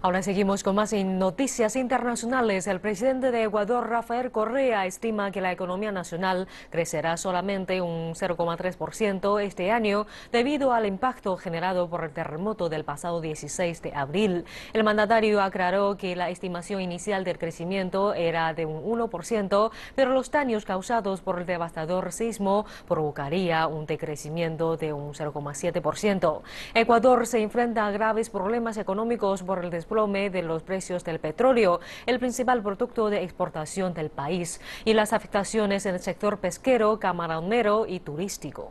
Ahora seguimos con más noticias internacionales. El presidente de Ecuador, Rafael Correa, estima que la economía nacional crecerá solamente un 0,3% este año debido al impacto generado por el terremoto del pasado 16 de abril. El mandatario aclaró que la estimación inicial del crecimiento era de un 1%, pero los daños causados por el devastador sismo provocaría un decrecimiento de un 0,7%. Ecuador se enfrenta a graves problemas económicos por el desplazamiento plome de los precios del petróleo, el principal producto de exportación del país, y las afectaciones en el sector pesquero, camaronero y turístico.